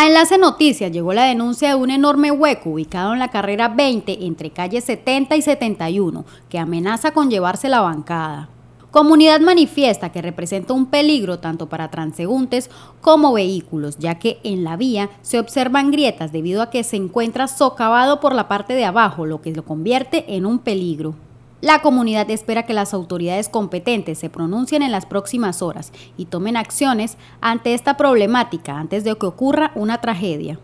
A Enlace Noticias llegó la denuncia de un enorme hueco ubicado en la carrera 20 entre calles 70 y 71 que amenaza con llevarse la bancada. Comunidad manifiesta que representa un peligro tanto para transeúntes como vehículos, ya que en la vía se observan grietas debido a que se encuentra socavado por la parte de abajo, lo que lo convierte en un peligro. La comunidad espera que las autoridades competentes se pronuncien en las próximas horas y tomen acciones ante esta problemática antes de que ocurra una tragedia.